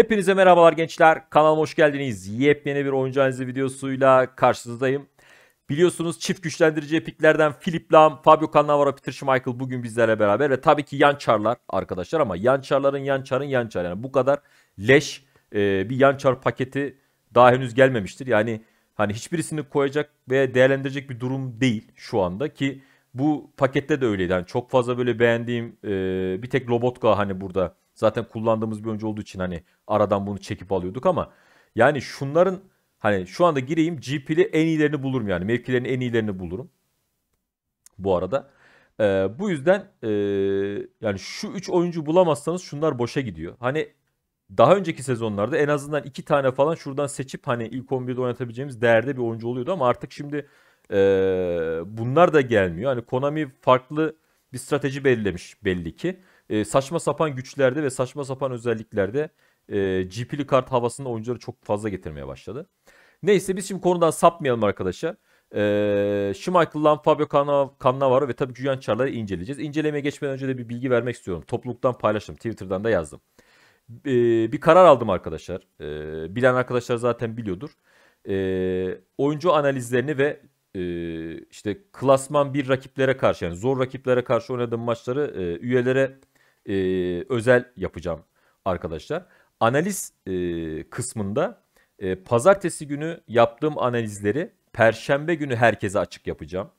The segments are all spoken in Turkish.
Hepinize merhabalar gençler. Kanalıma hoş geldiniz. Yepyeni bir oyuncu analizi videosuyla karşınızdayım. Biliyorsunuz çift güçlendirici epiklerden Philip Lam, Fabio Cannavaro, Peter Schmeichel bugün bizlerle beraber ve tabii ki yan çarlar arkadaşlar ama yan çarların Yançarların Yançar'ın Yançar yani bu kadar leş e, bir çar paketi daha henüz gelmemiştir. Yani hani hiçbirisini koyacak ve değerlendirecek bir durum değil şu anda ki bu pakette de öyleydi. Yani çok fazla böyle beğendiğim e, bir tek Lobotka hani burada Zaten kullandığımız bir oyuncu olduğu için hani aradan bunu çekip alıyorduk ama yani şunların hani şu anda gireyim GP'li en iyilerini bulurum yani. Mevkilerin en iyilerini bulurum. Bu arada. Ee, bu yüzden e, yani şu 3 oyuncu bulamazsanız şunlar boşa gidiyor. Hani daha önceki sezonlarda en azından 2 tane falan şuradan seçip hani ilk 11'de oynatabileceğimiz değerde bir oyuncu oluyordu ama artık şimdi e, bunlar da gelmiyor. Hani Konami farklı bir strateji belirlemiş belli ki e, saçma sapan güçlerde ve saçma sapan özelliklerde e, GP'li kart havasında oyuncuları çok fazla getirmeye başladı. Neyse biz şimdi konudan sapmayalım arkadaşlar. Ee, Schmeichel'dan Fabio Cannavaro ve tabii Julian Çarlar'ı inceleyeceğiz. İncelemeye geçmeden önce de bir bilgi vermek istiyorum. Topluluktan paylaştım. Twitter'dan da yazdım. Ee, bir karar aldım arkadaşlar. Ee, bilen arkadaşlar zaten biliyordur. Ee, oyuncu analizlerini ve e, işte klasman bir rakiplere karşı yani zor rakiplere karşı oynadığım maçları e, üyelere e, özel yapacağım arkadaşlar. Analiz e, kısmında e, pazartesi günü yaptığım analizleri perşembe günü herkese açık yapacağım.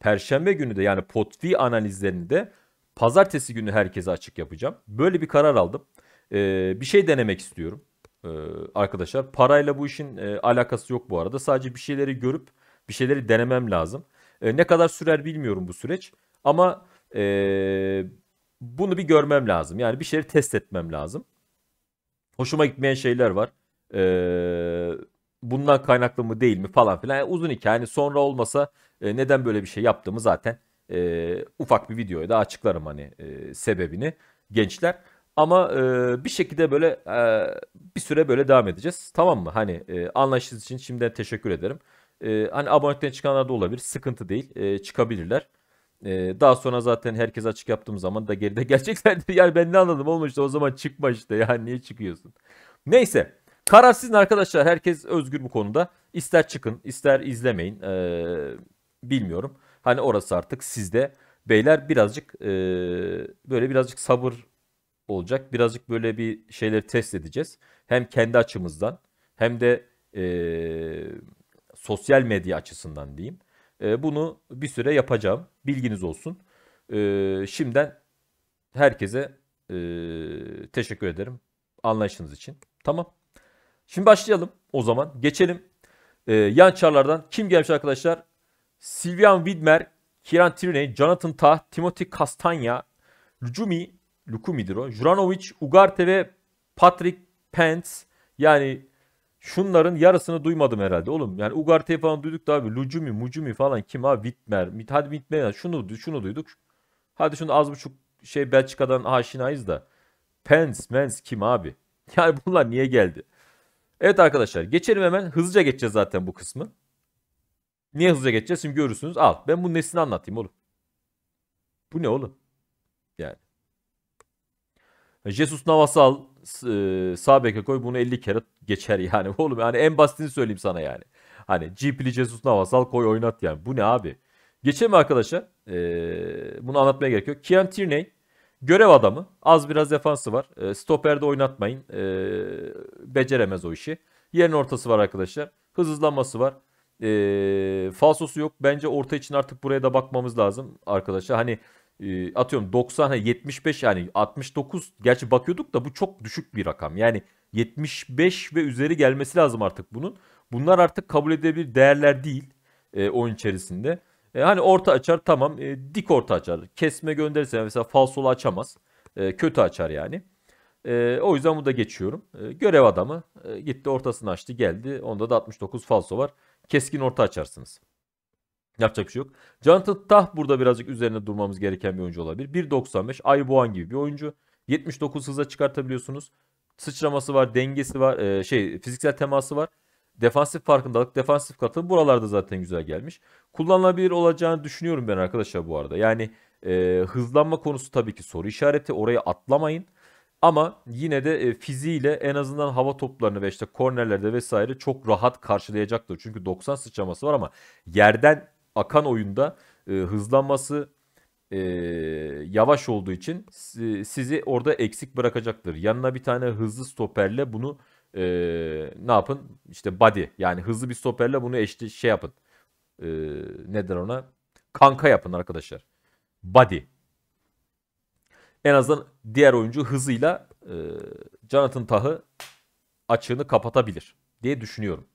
Perşembe günü de yani potfi analizlerini de pazartesi günü herkese açık yapacağım. Böyle bir karar aldım. E, bir şey denemek istiyorum e, arkadaşlar. Parayla bu işin e, alakası yok bu arada. Sadece bir şeyleri görüp bir şeyleri denemem lazım. E, ne kadar sürer bilmiyorum bu süreç. Ama e, bunu bir görmem lazım. Yani bir şeyleri test etmem lazım. Hoşuma gitmeyen şeyler var. Ee, bundan kaynaklı mı değil mi falan filan. Yani uzun hikaye. Yani sonra olmasa e, neden böyle bir şey yaptığımı zaten e, ufak bir videoya da açıklarım hani e, sebebini gençler. Ama e, bir şekilde böyle e, bir süre böyle devam edeceğiz. Tamam mı? Hani e, anlaştığınız için şimdiden teşekkür ederim. E, hani abonelikten çıkanlar da olabilir. Sıkıntı değil. E, çıkabilirler. Ee, daha sonra zaten herkes açık yaptığım zaman da geride geleceklerdir. Yani ben ne anladım olmuştu o zaman çıkma işte yani niye çıkıyorsun. Neyse karar sizin arkadaşlar herkes özgür bu konuda. İster çıkın ister izlemeyin ee, bilmiyorum. Hani orası artık sizde. Beyler birazcık e, böyle birazcık sabır olacak. Birazcık böyle bir şeyleri test edeceğiz. Hem kendi açımızdan hem de e, sosyal medya açısından diyeyim. Ee, bunu bir süre yapacağım. Bilginiz olsun. Ee, şimdiden herkese e, teşekkür ederim anlayışınız için. Tamam. Şimdi başlayalım o zaman. Geçelim ee, yan çarlardan. Kim gelmiş arkadaşlar? Sylvian Widmer, Kiran Tierney, Jonathan Tah, Timothy Castagna, Lucumi, Lukumi'dir o. Juranovic, Ugarte ve Patrick Pence. Yani Şunların yarısını duymadım herhalde oğlum. Yani Ugarte falan duyduk da abi. Lucumi, Mucumi falan kim abi? Wittmer. Hadi Wittmer. Şunu, şunu duyduk. Hadi şunu az buçuk şey Belçika'dan aşinayız da. Pens, Mens kim abi? Yani bunlar niye geldi? Evet arkadaşlar geçelim hemen. Hızlıca geçeceğiz zaten bu kısmı. Niye hızlıca geçeceğiz? Şimdi görürsünüz. Al ben bunun nesini anlatayım oğlum. Bu ne oğlum? Yani. Jesus Navasal e, sağ beke koy bunu 50 kere geçer yani. Oğlum yani en basitini söyleyeyim sana yani. Hani Cipli Jesus Navas al koy oynat yani. Bu ne abi? Geçelim arkadaşlar. E, bunu anlatmaya gerek yok. Kian Tierney görev adamı. Az biraz defansı var. E, stoperde oynatmayın. E, beceremez o işi. Yerin ortası var arkadaşlar. Hız hızlanması var. E, falsosu yok. Bence orta için artık buraya da bakmamız lazım arkadaşlar. Hani ee, atıyorum 90 75 yani 69 gerçi bakıyorduk da bu çok düşük bir rakam. Yani 75 ve üzeri gelmesi lazım artık bunun. Bunlar artık kabul edilebilir değerler değil e, oyun içerisinde. E, hani orta açar tamam e, dik orta açar. Kesme gönderirsen mesela falsolu açamaz. E, kötü açar yani. E, o yüzden bu da geçiyorum. E, görev adamı e, gitti ortasını açtı geldi. Onda da 69 falso var. Keskin orta açarsınız. Yapacak bir şey yok. Jonathan Tah burada birazcık üzerine durmamız gereken bir oyuncu olabilir. 1.95 Ayboğan gibi bir oyuncu. 79 hıza çıkartabiliyorsunuz. Sıçraması var, dengesi var, e, şey fiziksel teması var. Defansif farkındalık, defansif katı buralarda zaten güzel gelmiş. Kullanılabilir olacağını düşünüyorum ben arkadaşlar bu arada. Yani e, hızlanma konusu tabii ki soru işareti. Orayı atlamayın. Ama yine de e, fiziğiyle en azından hava toplarını ve işte kornerlerde vesaire çok rahat karşılayacaktır. Çünkü 90 sıçraması var ama yerden akan oyunda e, hızlanması e, yavaş olduğu için sizi orada eksik bırakacaktır. Yanına bir tane hızlı stoperle bunu e, ne yapın? İşte body yani hızlı bir stoperle bunu eşli şey yapın. E, neden ona? Kanka yapın arkadaşlar. Body. En azından diğer oyuncu hızıyla e, Jonathan Tah'ı açığını kapatabilir diye düşünüyorum.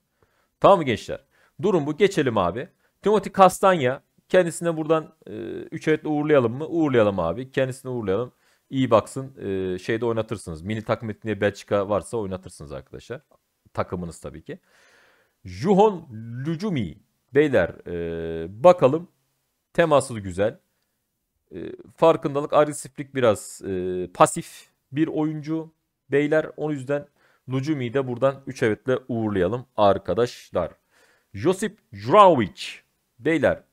Tamam mı gençler? Durum bu. Geçelim abi. Timothy Kastanya kendisine buradan 3 e, evet uğurlayalım mı? Uğurlayalım abi. Kendisine uğurlayalım. İyi baksın e, şeyde oynatırsınız. mini takım etkinliğe Belçika varsa oynatırsınız arkadaşlar. Takımınız tabii ki. Juhon Lucumi beyler e, bakalım. Teması güzel. E, farkındalık, agresiflik biraz e, pasif bir oyuncu beyler. O yüzden Lucumi'yi de buradan 3 evetle uğurlayalım arkadaşlar. Josip Juranovic Beyler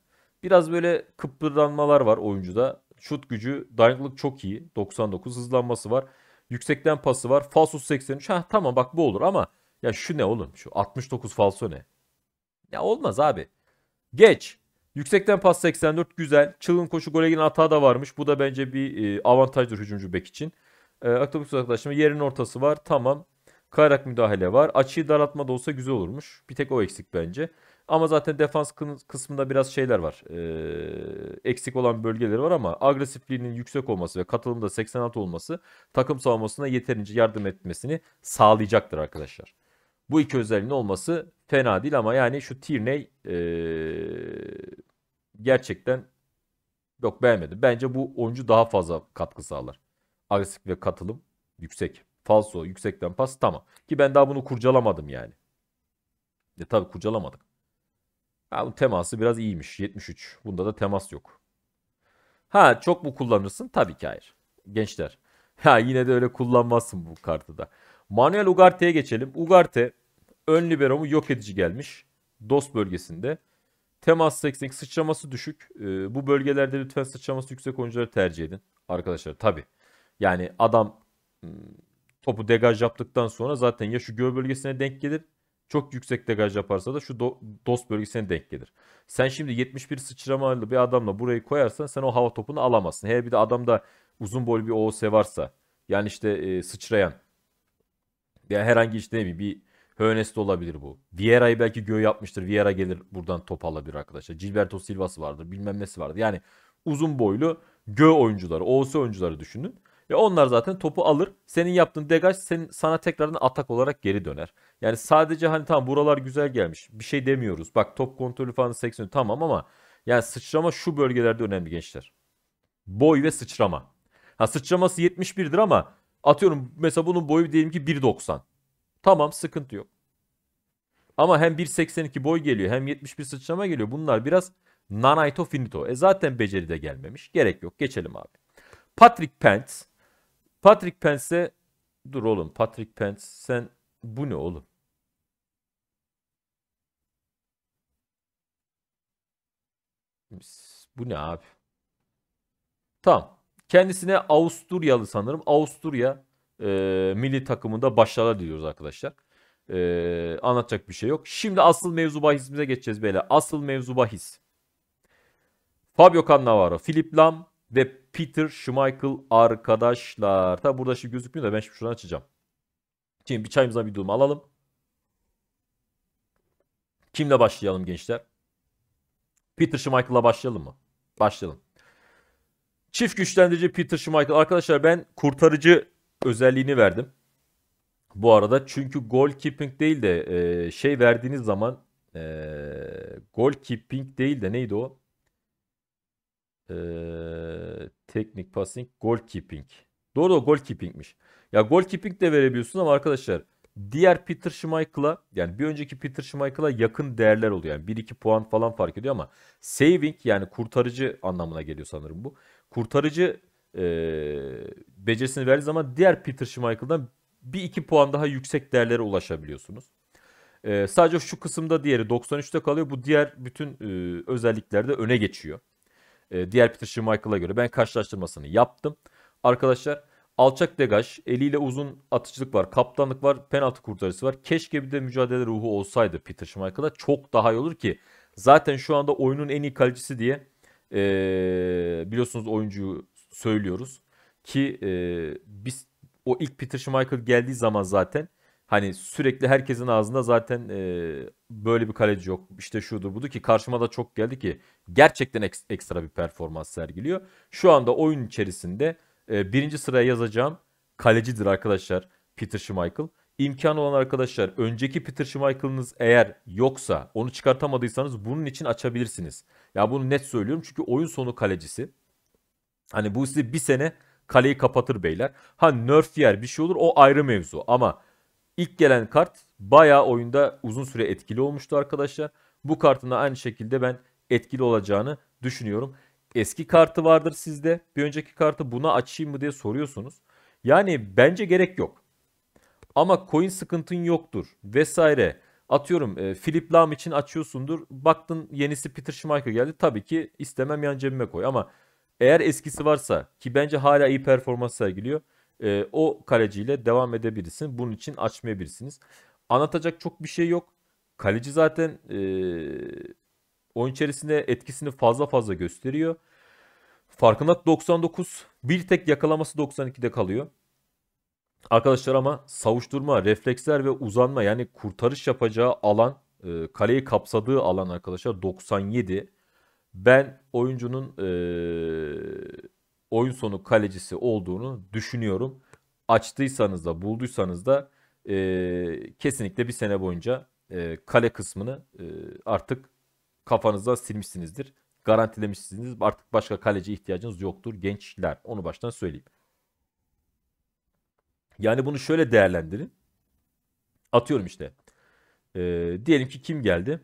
biraz böyle kıpırdanmalar var oyuncuda. Şut gücü, dayanıklılık çok iyi. 99 hızlanması var. Yüksekten pası var. Falsos 83. Ha tamam bak bu olur ama ya şu ne oğlum? Şu 69 falso ne? Ya olmaz abi. Geç. Yüksekten pas 84 güzel. Çılgın koşu gole giden hata da varmış. Bu da bence bir e, avantajdır hücumcu bek için. E, Aktobüs uzaklaşma yerin ortası var. Tamam. Kayrak müdahale var. Açıyı daraltma da olsa güzel olurmuş. Bir tek o eksik bence. Ama zaten defans kısmında biraz şeyler var. E, eksik olan bölgeleri var ama agresifliğinin yüksek olması ve katılımda 86 olması takım savunmasına yeterince yardım etmesini sağlayacaktır arkadaşlar. Bu iki özelliğin olması fena değil ama yani şu Tierney e, gerçekten yok beğenmedim. Bence bu oyuncu daha fazla katkı sağlar. Agresif ve katılım yüksek. Falso yüksekten pas tamam. Ki ben daha bunu kurcalamadım yani. E tabi kurcalamadık. Ha, bu teması biraz iyiymiş. 73. Bunda da temas yok. Ha çok mu kullanırsın? Tabii ki hayır. Gençler. Ha yine de öyle kullanmazsın bu kartı da. Manuel Ugarte'ye geçelim. Ugarte ön libero mu yok edici gelmiş. Dost bölgesinde. Temas 80 sıçraması düşük. Ee, bu bölgelerde lütfen sıçraması yüksek oyuncuları tercih edin. Arkadaşlar tabi. Yani adam hmm, topu degaj yaptıktan sonra zaten ya şu göğ bölgesine denk gelir çok yüksek degaj yaparsa da şu do, dost bölgesine denk gelir. Sen şimdi 71 sıçramalı bir adamla burayı koyarsan sen o hava topunu alamazsın. He bir de adamda uzun boylu bir OOS varsa yani işte e, sıçrayan yani herhangi işte ne bileyim bir Hönes de olabilir bu. Vieira'yı belki göğe yapmıştır. Vieira gelir buradan top alabilir arkadaşlar. Gilberto Silva'sı vardır. Bilmem nesi vardır. Yani uzun boylu gö oyuncuları, OOS oyuncuları düşünün. Ve onlar zaten topu alır. Senin yaptığın degaj senin, sana tekrardan atak olarak geri döner. Yani sadece hani tamam buralar güzel gelmiş. Bir şey demiyoruz. Bak top kontrolü falan 80 tamam ama yani sıçrama şu bölgelerde önemli gençler. Boy ve sıçrama. Ha sıçraması 71'dir ama atıyorum mesela bunun boyu diyelim ki 1.90. Tamam sıkıntı yok. Ama hem 1.82 boy geliyor hem 71 sıçrama geliyor. Bunlar biraz nanaito finito. E zaten beceri de gelmemiş. Gerek yok. Geçelim abi. Patrick Pence Patrick Pence'e dur oğlum Patrick Pence sen bu ne oğlum? Bu ne abi? Tamam. Kendisine Avusturyalı sanırım. Avusturya e, milli takımında başarılar diliyoruz arkadaşlar. E, anlatacak bir şey yok. Şimdi asıl mevzu bahisimize geçeceğiz böyle. Asıl mevzu bahis. Fabio Cannavaro, Filip Lam ve Peter Schmeichel arkadaşlar. Tabi burada şimdi gözükmüyor da ben şimdi şunu açacağım. Şimdi bir çayımıza bir durum alalım. Kimle başlayalım gençler? Peter Schmeichel'la başlayalım mı? Başlayalım. Çift güçlendirici Peter Schmeichel. Arkadaşlar ben kurtarıcı özelliğini verdim. Bu arada çünkü goal keeping değil de e, şey verdiğiniz zaman e, goal keeping değil de neydi o? Ee, teknik passing, goalkeeping. Doğru o goalkeepingmiş. Ya goalkeeping de verebiliyorsun ama arkadaşlar diğer Peter Schmeichel'a yani bir önceki Peter Schmeichel'a yakın değerler oluyor. Yani 1-2 puan falan fark ediyor ama saving yani kurtarıcı anlamına geliyor sanırım bu. Kurtarıcı e, becerisini verdiği zaman diğer Peter Schmeichel'dan bir iki puan daha yüksek değerlere ulaşabiliyorsunuz. E, sadece şu kısımda diğeri 93'te kalıyor. Bu diğer bütün e, özelliklerde öne geçiyor. Ee, diğer Peter Schmeichel'a göre ben karşılaştırmasını yaptım. Arkadaşlar alçak degaj, eliyle uzun atıcılık var, kaptanlık var, penaltı kurtarıcısı var. Keşke bir de mücadele ruhu olsaydı Peter Schmeichel'a çok daha iyi olur ki zaten şu anda oyunun en iyi kalecisi diye e, biliyorsunuz oyuncuyu söylüyoruz. Ki e, biz o ilk Peter Schmeichel geldiği zaman zaten Hani sürekli herkesin ağzında zaten e, böyle bir kaleci yok. İşte şudur budur ki karşıma da çok geldi ki gerçekten ek, ekstra bir performans sergiliyor. Şu anda oyun içerisinde e, birinci sıraya yazacağım kalecidir arkadaşlar Peter Schmeichel. İmkan olan arkadaşlar önceki Peter Schmeichel'ınız eğer yoksa onu çıkartamadıysanız bunun için açabilirsiniz. Ya bunu net söylüyorum çünkü oyun sonu kalecisi. Hani bu sizi bir sene kaleyi kapatır beyler. Ha nerf yer bir şey olur o ayrı mevzu ama İlk gelen kart bayağı oyunda uzun süre etkili olmuştu arkadaşlar. Bu kartın da aynı şekilde ben etkili olacağını düşünüyorum. Eski kartı vardır sizde. Bir önceki kartı buna açayım mı diye soruyorsunuz. Yani bence gerek yok. Ama coin sıkıntın yoktur vesaire. Atıyorum e, Philip Lam için açıyorsundur. Baktın yenisi Peter Schmeichel geldi. Tabii ki istemem yan cebime koy ama eğer eskisi varsa ki bence hala iyi performans sergiliyor e, o kaleciyle devam edebilirsin. Bunun için açmayabilirsiniz. Anlatacak çok bir şey yok. Kaleci zaten e, oyun içerisinde etkisini fazla fazla gösteriyor. Farkında 99. Bir tek yakalaması 92'de kalıyor. Arkadaşlar ama savuşturma, refleksler ve uzanma yani kurtarış yapacağı alan, e, kaleyi kapsadığı alan arkadaşlar 97. Ben oyuncunun e, oyun sonu kalecisi olduğunu düşünüyorum. Açtıysanız da bulduysanız da e, kesinlikle bir sene boyunca e, kale kısmını e, artık kafanızda silmişsinizdir. Garantilemişsiniz. Artık başka kaleci ihtiyacınız yoktur gençler. Onu baştan söyleyeyim. Yani bunu şöyle değerlendirin. Atıyorum işte. E, diyelim ki kim geldi?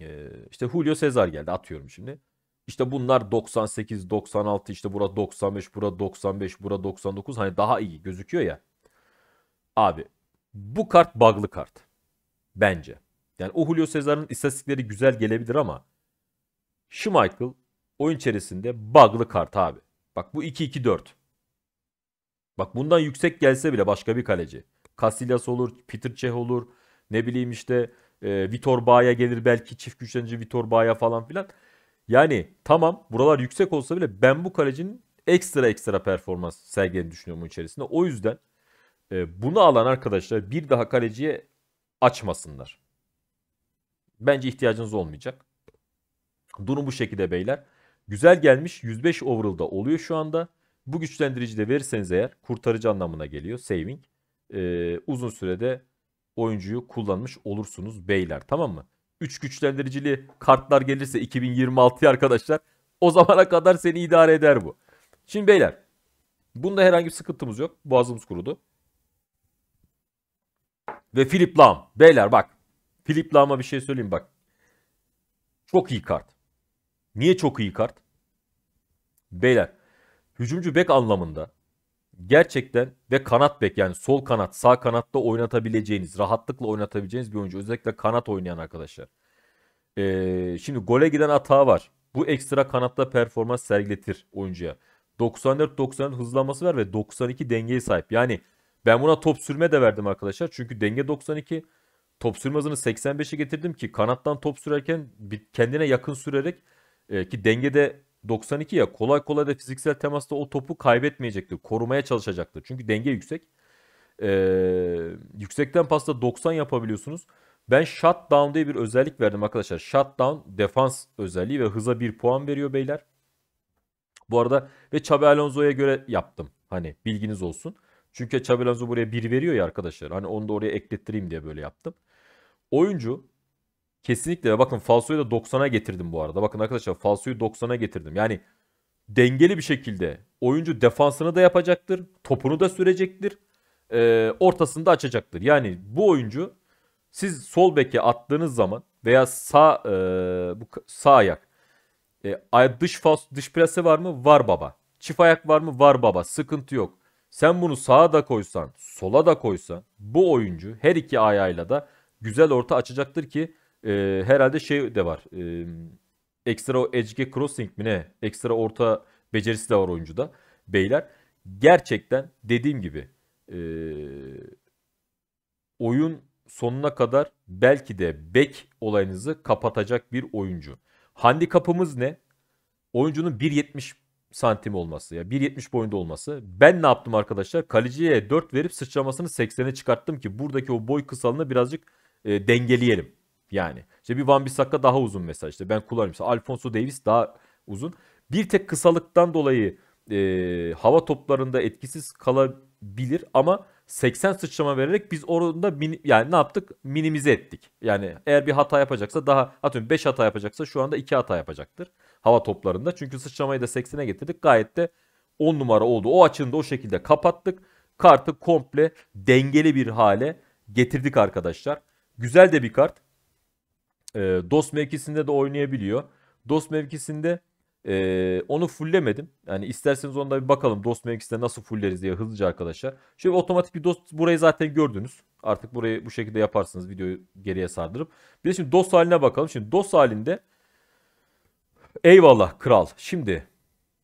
E, işte Julio Cesar geldi atıyorum şimdi. İşte bunlar 98, 96, işte bura 95, bura 95, bura 99. Hani daha iyi gözüküyor ya. Abi bu kart bug'lı kart. Bence. Yani o Julio Cesar'ın istatistikleri güzel gelebilir ama Schmeichel oyun içerisinde bug'lı kart abi. Bak bu 2-2-4. Bak bundan yüksek gelse bile başka bir kaleci. Casillas olur, Peter Cech olur. Ne bileyim işte e, Vitor Bağ'a gelir belki çift güçlenici Vitor Bağ'a falan filan. Yani tamam buralar yüksek olsa bile ben bu kalecinin ekstra ekstra performans sergilediğini düşünüyorum içerisinde. O yüzden e, bunu alan arkadaşlar bir daha kaleciye açmasınlar. Bence ihtiyacınız olmayacak. Durum bu şekilde beyler. Güzel gelmiş 105 overall'da oluyor şu anda. Bu güçlendirici de verirseniz eğer kurtarıcı anlamına geliyor saving. E, uzun sürede oyuncuyu kullanmış olursunuz beyler tamam mı? 3 güçlendiricili kartlar gelirse 2026'ya arkadaşlar o zamana kadar seni idare eder bu. Şimdi beyler bunda herhangi bir sıkıntımız yok. Boğazımız kurudu. Ve Philip Lam Beyler bak. Philip Lam'a bir şey söyleyeyim bak. Çok iyi kart. Niye çok iyi kart? Beyler hücumcu bek anlamında gerçekten ve kanat bek yani sol kanat sağ kanatta oynatabileceğiniz rahatlıkla oynatabileceğiniz bir oyuncu. Özellikle kanat oynayan arkadaşlar. Ee, şimdi gole giden atağı var. Bu ekstra kanatta performans sergiletir oyuncuya. 94-94 hızlanması var ve 92 dengeye sahip. Yani ben buna top sürme de verdim arkadaşlar. Çünkü denge 92. Top sürme hızını 85'e getirdim ki kanattan top sürerken kendine yakın sürerek e, ki dengede ya kolay kolay da fiziksel temasta o topu kaybetmeyecektir. Korumaya çalışacaktır. Çünkü denge yüksek. Ee, yüksekten pasta 90 yapabiliyorsunuz. Ben shutdown diye bir özellik verdim arkadaşlar. Shutdown defans özelliği ve hıza 1 puan veriyor beyler. Bu arada ve Xabi Alonso'ya göre yaptım. Hani bilginiz olsun. Çünkü Xabi Alonso buraya 1 veriyor ya arkadaşlar. Hani onu da oraya eklettireyim diye böyle yaptım. Oyuncu Kesinlikle ve bakın falsoyu da 90'a getirdim bu arada. Bakın arkadaşlar falsoyu 90'a getirdim. Yani dengeli bir şekilde oyuncu defansını da yapacaktır. Topunu da sürecektir. E, ortasını da açacaktır. Yani bu oyuncu siz sol beke attığınız zaman veya sağ e, bu sağ ayak e, dış fas, dış plase var mı? Var baba. Çift ayak var mı? Var baba. Sıkıntı yok. Sen bunu sağa da koysan, sola da koysan bu oyuncu her iki ayağıyla da güzel orta açacaktır ki e, herhalde şey de var. E, ekstra o edge crossing mi ne? Ekstra orta becerisi de var oyuncuda. Beyler gerçekten dediğim gibi e, oyun sonuna kadar belki de bek olayınızı kapatacak bir oyuncu. Handikapımız ne? Oyuncunun 1.70 santim olması ya 1.70 boyunda olması. Ben ne yaptım arkadaşlar? Kaleciye 4 verip sıçramasını 80'e çıkarttım ki buradaki o boy kısalını birazcık e, dengeleyelim. Yani işte bir Van Bissaka daha uzun mesela işte ben kullanıyorum. İşte Alfonso Davis daha uzun. Bir tek kısalıktan dolayı e, hava toplarında etkisiz kalabilir ama 80 sıçrama vererek biz orada mini, yani ne yaptık? Minimize ettik. Yani eğer bir hata yapacaksa daha atıyorum 5 hata yapacaksa şu anda 2 hata yapacaktır hava toplarında. Çünkü sıçramayı da 80'e getirdik. Gayet de 10 numara oldu. O açını da o şekilde kapattık. Kartı komple dengeli bir hale getirdik arkadaşlar. Güzel de bir kart. E, ee, DOS mevkisinde de oynayabiliyor. DOS mevkisinde e, onu fulllemedim. Yani isterseniz onda bir bakalım DOS mevkisinde nasıl fulleriz diye hızlıca arkadaşlar. Şöyle otomatik bir DOS burayı zaten gördünüz. Artık burayı bu şekilde yaparsınız videoyu geriye sardırıp. Bir de şimdi DOS haline bakalım. Şimdi DOS halinde eyvallah kral. Şimdi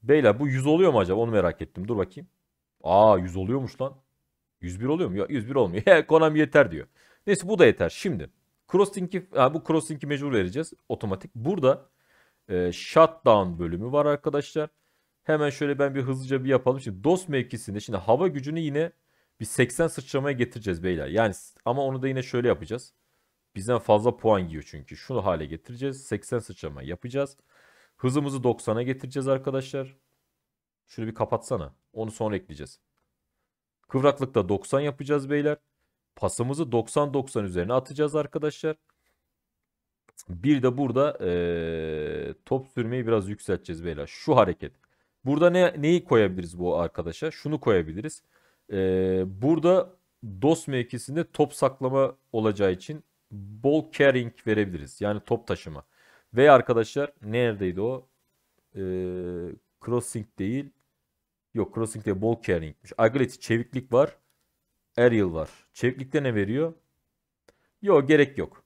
beyler bu 100 oluyor mu acaba onu merak ettim. Dur bakayım. Aa 100 oluyormuş lan. 101 oluyor mu? Yok 101 olmuyor. Konami yeter diyor. Neyse bu da yeter. Şimdi Crosslink'i bu crosslink'i mecbur vereceğiz otomatik. Burada e, shutdown bölümü var arkadaşlar. Hemen şöyle ben bir hızlıca bir yapalım. Şimdi DOS mevkisinde şimdi hava gücünü yine bir 80 sıçramaya getireceğiz beyler. Yani ama onu da yine şöyle yapacağız. Bizden fazla puan yiyor çünkü. Şunu hale getireceğiz. 80 sıçrama yapacağız. Hızımızı 90'a getireceğiz arkadaşlar. Şunu bir kapatsana. Onu sonra ekleyeceğiz. Kıvraklıkta 90 yapacağız beyler pasımızı 90-90 üzerine atacağız arkadaşlar. Bir de burada e, top sürmeyi biraz yükselteceğiz beyler. Şu hareket. Burada ne, neyi koyabiliriz bu arkadaşa? Şunu koyabiliriz. E, burada DOS mevkisinde top saklama olacağı için ball carrying verebiliriz. Yani top taşıma. Ve arkadaşlar neredeydi o? E, crossing değil. Yok crossing değil ball carryingmiş. Agility çeviklik var. Ariel var. Çeviklikte ne veriyor? Yok gerek yok.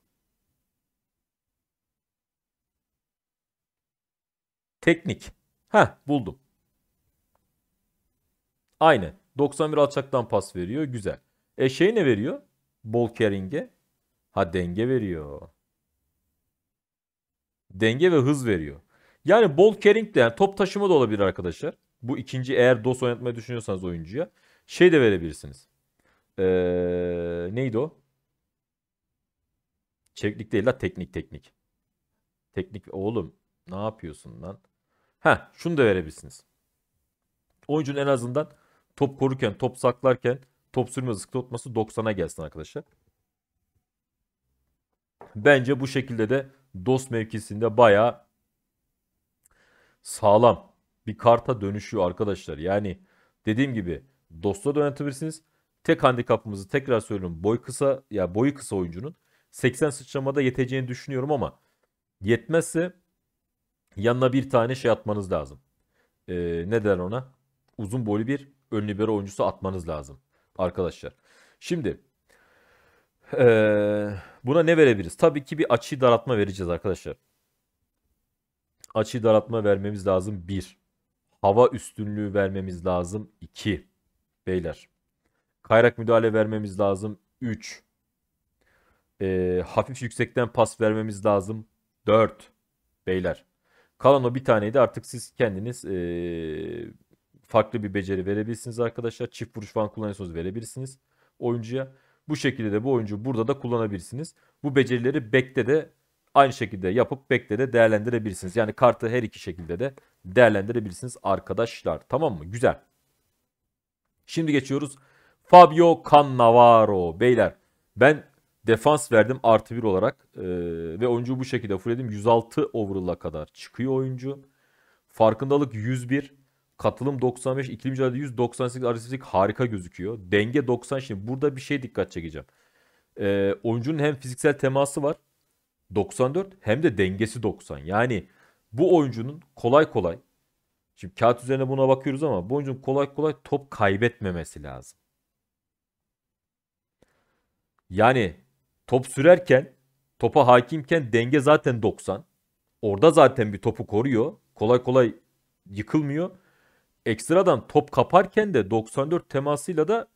Teknik. Ha buldum. Aynı. 91 alçaktan pas veriyor. Güzel. E şey ne veriyor? Ball carrying'e. Ha denge veriyor. Denge ve hız veriyor. Yani ball carrying de yani top taşıma da olabilir arkadaşlar. Bu ikinci eğer dos oynatmayı düşünüyorsanız oyuncuya. Şey de verebilirsiniz. Ee, neydi o? Çeviklik değil la teknik teknik. Teknik oğlum ne yapıyorsun lan? Ha şunu da verebilirsiniz. Oyuncunun en azından top korurken, top saklarken top sürme hızı tutması 90'a gelsin arkadaşlar. Bence bu şekilde de dost mevkisinde baya sağlam bir karta dönüşüyor arkadaşlar. Yani dediğim gibi dosta da yönetebilirsiniz. Tek handikapımızı tekrar söylüyorum. Boy kısa ya boyu kısa oyuncunun 80 sıçramada yeteceğini düşünüyorum ama yetmezse yanına bir tane şey atmanız lazım. Ee, ne der ona? Uzun boylu bir ön libero oyuncusu atmanız lazım arkadaşlar. Şimdi ee, buna ne verebiliriz? Tabii ki bir açıyı daratma vereceğiz arkadaşlar. Açıyı daratma vermemiz lazım 1. Hava üstünlüğü vermemiz lazım 2. Beyler Kayrak müdahale vermemiz lazım. 3. E, ee, hafif yüksekten pas vermemiz lazım. 4. Beyler. Kalan o bir taneydi. Artık siz kendiniz e, farklı bir beceri verebilirsiniz arkadaşlar. Çift vuruş falan kullanıyorsunuz verebilirsiniz oyuncuya. Bu şekilde de bu oyuncu burada da kullanabilirsiniz. Bu becerileri bekte de aynı şekilde yapıp bekte de değerlendirebilirsiniz. Yani kartı her iki şekilde de değerlendirebilirsiniz arkadaşlar. Tamam mı? Güzel. Şimdi geçiyoruz Fabio Cannavaro. Beyler ben defans verdim artı bir olarak e, ve oyuncu bu şekilde fullledim. 106 overall'a kadar çıkıyor oyuncu. Farkındalık 101. Katılım 95, ikili mücadele 198, agresiflik harika gözüküyor. Denge 90. Şimdi burada bir şey dikkat çekeceğim. E, oyuncunun hem fiziksel teması var 94 hem de dengesi 90. Yani bu oyuncunun kolay kolay Şimdi kağıt üzerine buna bakıyoruz ama bu oyuncunun kolay kolay top kaybetmemesi lazım. Yani top sürerken, topa hakimken denge zaten 90. Orada zaten bir topu koruyor. Kolay kolay yıkılmıyor. Ekstradan top kaparken de 94 temasıyla da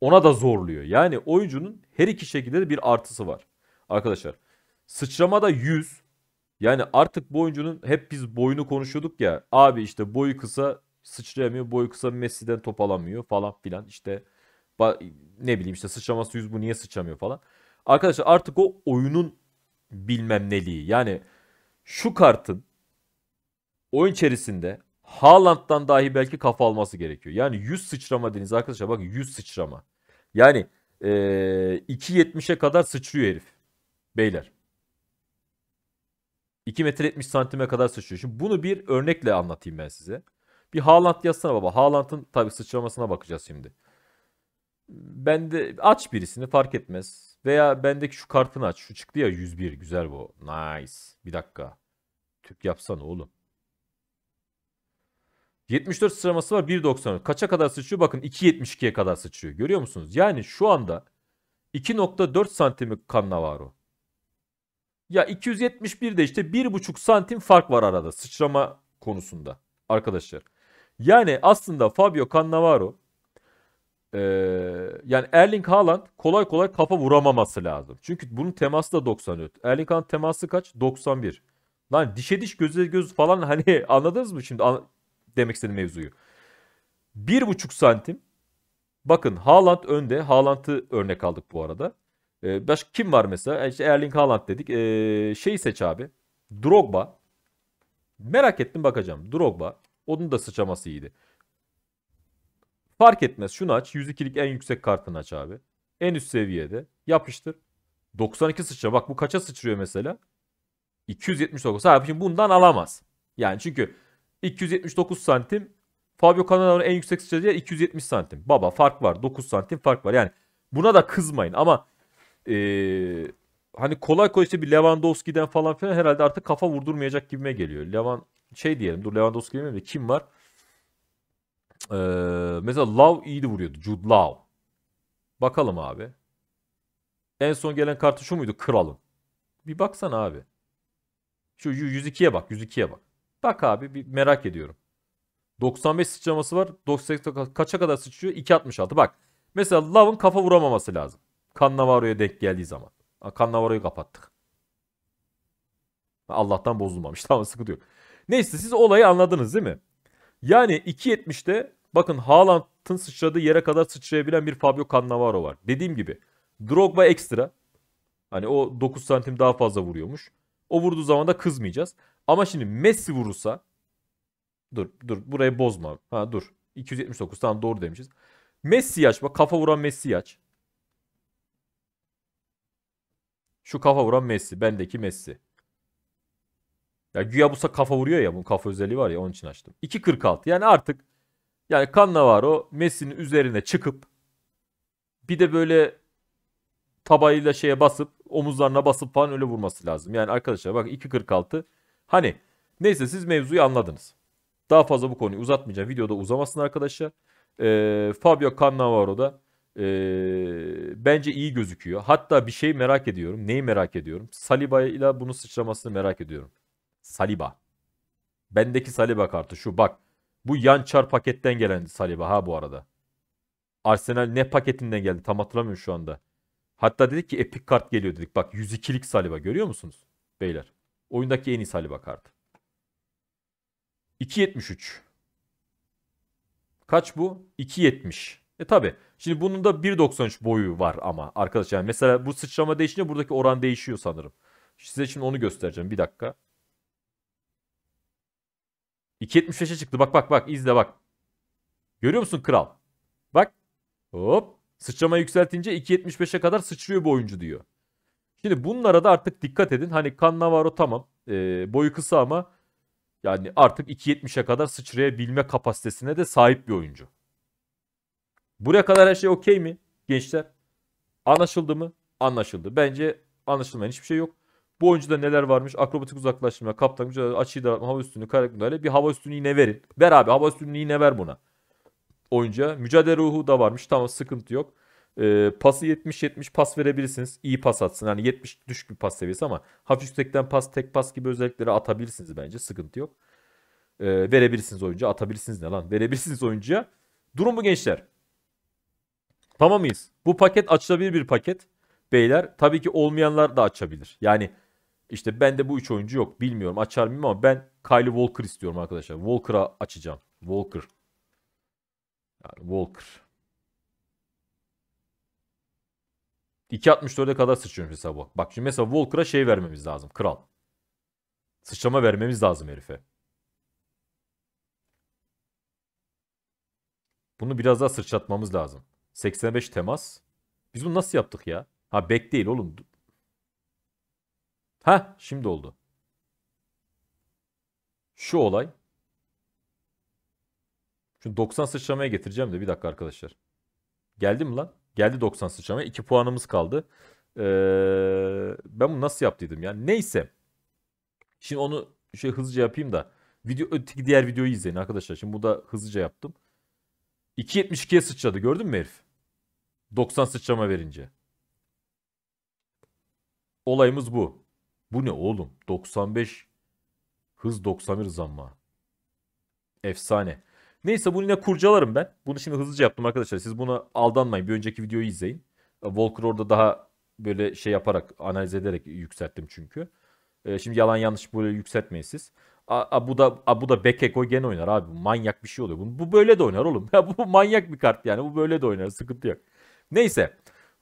ona da zorluyor. Yani oyuncunun her iki şekilde de bir artısı var. Arkadaşlar sıçramada 100. Yani artık bu oyuncunun hep biz boyunu konuşuyorduk ya. Abi işte boyu kısa sıçrayamıyor. Boyu kısa Messi'den top alamıyor falan filan. İşte ne bileyim işte sıçraması yüz bu niye sıçramıyor falan. Arkadaşlar artık o oyunun bilmem neliği. Yani şu kartın oyun içerisinde Haaland'dan dahi belki kafa alması gerekiyor. Yani 100 sıçrama deniz arkadaşlar bakın 100 sıçrama. Yani ee, 2.70'e kadar sıçrıyor herif. Beyler. 2 metre 70 santime kadar sıçrıyor. Şimdi bunu bir örnekle anlatayım ben size. Bir Haaland yazsana baba. Haaland'ın tabii sıçramasına bakacağız şimdi bende aç birisini fark etmez. Veya bendeki şu kartını aç. Şu çıktı ya 101. Güzel bu. Nice. Bir dakika. Türk yapsana oğlum. 74 sıraması var 190 Kaça kadar sıçrıyor? Bakın 2.72'ye kadar sıçrıyor. Görüyor musunuz? Yani şu anda 2.4 santimi Cannavaro. Ya 271'de işte 1.5 santim fark var arada sıçrama konusunda arkadaşlar. Yani aslında Fabio Cannavaro e, yani Erling Haaland kolay kolay kafa vuramaması lazım. Çünkü bunun teması da 94. Erling Haaland teması kaç? 91. Lan dişe diş göze göz falan hani anladınız mı şimdi an- demek istediğim mevzuyu. 1,5 santim. Bakın Haaland önde. Haaland'ı örnek aldık bu arada. Ee, başka kim var mesela? E, işte Erling Haaland dedik. Ee, şey seç abi. Drogba. Merak ettim bakacağım. Drogba. Onun da sıçaması iyiydi. Fark etmez. Şunu aç. 102'lik en yüksek kartını aç abi. En üst seviyede. Yapıştır. 92 sıçra. Bak bu kaça sıçrıyor mesela? 279. Abi şimdi bundan alamaz. Yani çünkü 279 santim Fabio Cannavaro'nun en yüksek sıçra sıçradığı 270 santim. Baba fark var. 9 santim fark var. Yani buna da kızmayın ama ee, hani kolay kolay işte bir Lewandowski'den falan filan herhalde artık kafa vurdurmayacak gibime geliyor. Levan şey diyelim dur Lewandowski demeyelim de kim var? Ee, mesela Love iyi de vuruyordu. Jude Love. Bakalım abi. En son gelen kartı şu muydu? Kralın. Bir baksana abi. Şu 102'ye bak. 102'ye bak. Bak abi bir merak ediyorum. 95 sıçraması var. 98 kaça kadar sıçrıyor? 2.66. Bak. Mesela Love'ın kafa vuramaması lazım. Cannavaro'ya denk geldiği zaman. Cannavaro'yu kapattık. Allah'tan bozulmamış. Tamam sıkıntı yok. Neyse siz olayı anladınız değil mi? Yani 2.70'te bakın Haaland'ın sıçradığı yere kadar sıçrayabilen bir Fabio Cannavaro var. Dediğim gibi Drogba ekstra. Hani o 9 santim daha fazla vuruyormuş. O vurduğu zaman da kızmayacağız. Ama şimdi Messi vurursa Dur dur burayı bozma. Ha dur. 279 tamam doğru demişiz. Messi aç bak kafa vuran Messi aç. Şu kafa vuran Messi. Bendeki Messi. Ya güya bu kafa vuruyor ya bu kafa özelliği var ya onun için açtım. 2.46 yani artık yani Cannavaro Messi'nin üzerine çıkıp bir de böyle tabayla şeye basıp omuzlarına basıp falan öyle vurması lazım. Yani arkadaşlar bak 2.46 hani neyse siz mevzuyu anladınız. Daha fazla bu konuyu uzatmayacağım. Videoda uzamasın arkadaşlar. Ee, Fabio Cannavaro da e, bence iyi gözüküyor. Hatta bir şey merak ediyorum. Neyi merak ediyorum? Saliba ile bunu sıçramasını merak ediyorum. Saliba. Bendeki Saliba kartı şu bak. Bu yan çar paketten gelen Saliba ha bu arada. Arsenal ne paketinden geldi tam hatırlamıyorum şu anda. Hatta dedik ki epic kart geliyor dedik. Bak 102'lik Saliba görüyor musunuz beyler? Oyundaki en iyi Saliba kartı. 2.73. Kaç bu? 2.70. E tabi. Şimdi bunun da 1.93 boyu var ama arkadaşlar. Yani mesela bu sıçrama değişince buradaki oran değişiyor sanırım. Size şimdi onu göstereceğim. Bir dakika. 2.75'e çıktı. Bak bak bak izle bak. Görüyor musun kral? Bak. Hop. Sıçrama yükseltince 2.75'e kadar sıçrıyor bu oyuncu diyor. Şimdi bunlara da artık dikkat edin. Hani Kan Navarro tamam. E, boyu kısa ama yani artık 2.70'e kadar sıçrayabilme kapasitesine de sahip bir oyuncu. Buraya kadar her şey okey mi gençler? Anlaşıldı mı? Anlaşıldı. Bence anlaşılmayan hiçbir şey yok. Bu oyuncuda neler varmış? Akrobatik uzaklaştırma, kaptan gücü, şey açıyı daraltma, hava üstünlüğü, kayarak müdahale. Bir hava üstünlüğü yine verin. Ver abi hava üstünlüğü yine ver buna. Oyuncuya. Mücadele ruhu da varmış. Tamam sıkıntı yok. E, pası 70-70 pas verebilirsiniz. İyi pas atsın. Hani 70 düşük bir pas seviyesi ama hafif yüksekten pas, tek pas gibi özellikleri atabilirsiniz bence. Sıkıntı yok. E, verebilirsiniz oyuncuya. Atabilirsiniz ne lan? Verebilirsiniz oyuncuya. Durum bu gençler. Tamam mıyız? Bu paket açılabilir bir paket. Beyler tabii ki olmayanlar da açabilir. Yani işte ben de bu üç oyuncu yok. Bilmiyorum açar mıyım ama ben Kyle Walker istiyorum arkadaşlar. Walker'a açacağım. Walker. Yani Walker. 2.64'e kadar sıçıyorum hesaba. Bak. bak şimdi mesela Walker'a şey vermemiz lazım. Kral. Sıçrama vermemiz lazım herife. Bunu biraz daha sıçratmamız lazım. 85 temas. Biz bunu nasıl yaptık ya? Ha bek değil oğlum. Ha şimdi oldu. Şu olay. Şimdi 90 sıçramaya getireceğim de bir dakika arkadaşlar. Geldi mi lan? Geldi 90 sıçramaya. 2 puanımız kaldı. Ee, ben bunu nasıl yaptıydım ya? Neyse. Şimdi onu şey hızlıca yapayım da. Video, öteki diğer videoyu izleyin arkadaşlar. Şimdi bu da hızlıca yaptım. 2.72'ye sıçradı gördün mü herif? 90 sıçrama verince. Olayımız bu. Bu ne oğlum? 95 hız 91 zamma. Efsane. Neyse bunu yine kurcalarım ben. Bunu şimdi hızlıca yaptım arkadaşlar. Siz buna aldanmayın. Bir önceki videoyu izleyin. Volker orada daha böyle şey yaparak analiz ederek yükselttim çünkü. Ee, şimdi yalan yanlış böyle yükseltmeyin siz. A, bu da a, bu da Bekeko gene oynar abi. Manyak bir şey oluyor. Bu, bu böyle de oynar oğlum. Ya bu manyak bir kart yani. Bu böyle de oynar. Sıkıntı yok. Neyse.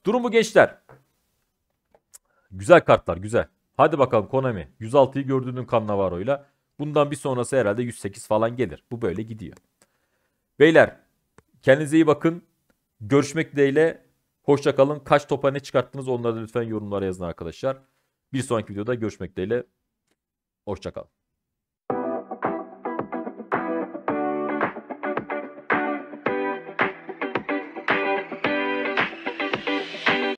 Durum bu gençler. Güzel kartlar güzel. Hadi bakalım Konami. 106'yı gördüğünün Cannavaro'yla. Bundan bir sonrası herhalde 108 falan gelir. Bu böyle gidiyor. Beyler kendinize iyi bakın. Görüşmek dileğiyle. hoşçakalın Kaç topa ne çıkarttınız onları da lütfen yorumlara yazın arkadaşlar. Bir sonraki videoda görüşmek dileğiyle. Hoşça